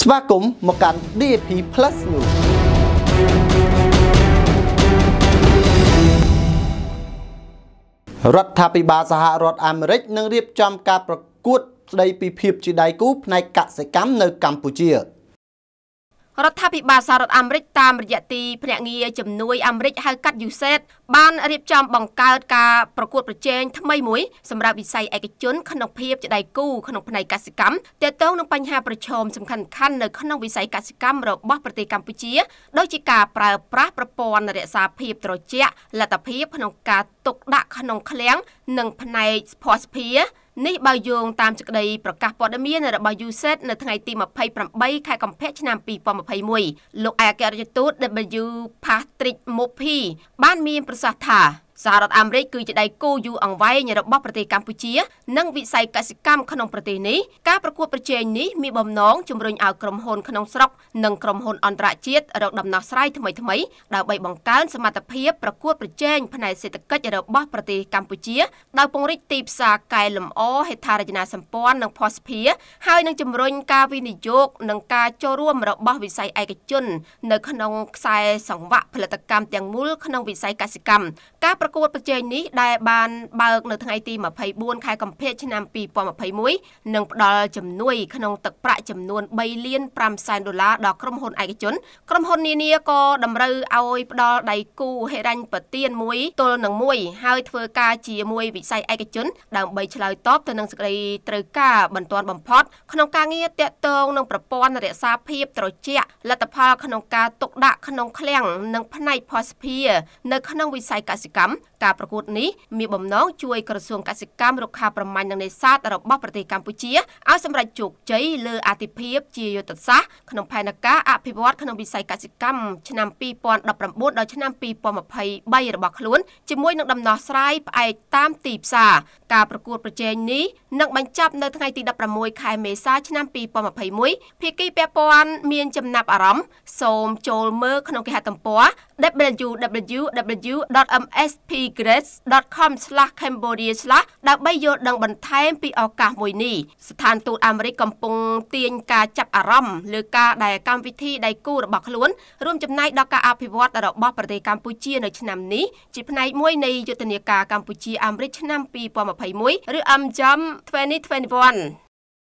ស្វាគមន៍មកកាន់ DAP+ News រដ្ឋាភិបាលសហរដ្ឋអាមេរិកនឹងរៀបចំការប្រកួតស្ដីពីភាពជាដៃគូផ្នែកកសិកម្មនៅកម្ពុជា។រដ្ឋាភិបាលសហរដ្ឋអាមេរិកតាមរយៈទីភ្នាក់ងារជំនួយអាមេរិកហៅកាត់ USAID បានរៀបចំបង្កើតការប្រកួតប្រជែងថ្មីមួយសម្រាប់វិស័យឯកជនក្នុងភាពជាដៃគូក្នុងផ្នែកកសិកម្មទាក់ទងនឹងបញ្ហាប្រឈមសំខាន់ៗនៅក្នុងវិស័យកសិកម្មរបស់ប្រទេសកម្ពុជាដូចជាការប្រើប្រាស់ប្រព័ន្ធរក្សាភាពត្រជាក់លទ្ធភាពក្នុងការទុកដាក់ក្នុងឃ្លាំងនិងផ្នែកភស្តុភារនេះបើយោងតាមសេចក្តីប្រកាសព័ត៌មានរបស់ USAID នៅថ្ងៃទី28ខែកុម្ភៈឆ្នាំ2021លោកឯកអគ្គរដ្ឋទូត W Patrick Murphy បានមាន ប្រសាសន៍ថាសហរដ្ឋអាមេរិកគឺជាដៃគូយូរអង្វែងរបស់ប្រទេសកម្ពុជានិងវិស័យកសិកម្មក្នុងប្រទេសនេះការប្រកួតប្រជែងនេះមានបំណងជំរុញឲ្យក្រុមហ៊ុនក្នុងស្រុកនិងក្រុមហ៊ុនអន្តរជាតិរកដំណោះស្រាយថ្មីៗដើម្បីបង្កើនសមត្ថភាពប្រកួតប្រជែងផ្នែកសេដ្ឋកិច្ចរបស់ប្រទេសកម្ពុជាដោយពង្រីកទីផ្សារកែលម្អហេដ្ឋារចនាសម្ព័ន្ធនិងភស្តុភារហើយនឹងជំរុញការវិនិយោគនិងការចូលរួមរបស់វិស័យឯកជននៅក្នុងខ្សែសង្វាក់ផលិតកម្មទាំងមូលក្នុងវិស័យកសិកម្មការប្រប្រកួតប្រជែងនេះដែលបានបើកនៅថ្ងៃទី24ខែកុម្ភៈឆ្នាំ2021នឹងផ្ដល់ជំនួយក្នុងទឹកប្រាក់ចំនួន3លាន5សែនដុល្លារដល់ក្រុមហ៊ុនឯកជនក្រុមហ៊ុននានាក៏តម្រូវឲ្យផ្ដល់ដៃគូហិរញ្ញប្បទានមួយទល់នឹងមួយហើយធ្វើការជាមួយវិស័យឯកជនដើម្បីឆ្លើយតបទៅនឹងសេចក្តីត្រូវការបន្ទាន់បំផុតក្នុងការងារតាក់ទងនឹងប្រព័ន្ធរក្សាភាពត្រជាក់លទ្ធផលក្នុងការទុកដាក់ក្នុងឃ្លាំងនិងផ្នែកផោស្ភានៅក្នុងវិស័យកសិកម្មការប្រកួតនេះមានបំណងជួយក្រសួងកសិកម្មរុក្ខាប្រមាញ់និងនេសាទរបស់ប្រទេសកម្ពុជាឲ្យសម្រេចជោគជ័យលើអាទិភាពជាយុទ្ធសាស្ត្រក្នុងផែនការអភិវឌ្ឍក្នុងវិស័យកសិកម្មឆ្នាំ2019ដល់ឆ្នាំ2023របស់ខ្លួនជាមួយនឹងដំណោះស្រាយផ្អែកតាមទីផ្សារការប្រកួតប្រជែងនេះនឹងបញ្ចប់នៅថ្ងៃទី16ខែមេសា ឆ្នាំ2021ភាគីពាក់ព័ន្ធមានចំណាប់អារម្មណ៍សូមចូលមើលក្នុងគេហទំព័រ www.mspgrades.com/cambodia/ ដើម្បីយល់ដឹងបន្ថែមពីឱកាសមួយនេះស្ថានទូតអាមេរិកកំពុងទាញការចាប់អារម្មណ៍លើការដែលកម្មវិធីដៃគូរបស់ខ្លួនរួមចំណែកដល់ការអភិវឌ្ឍរបស់ប្រទេសកម្ពុជានៅឆ្នាំនេះជាផ្នែកមួយនៃយុទ្ធនាការកម្ពុជាអាមេរិកឆ្នាំ2021ឬ MJAM 2021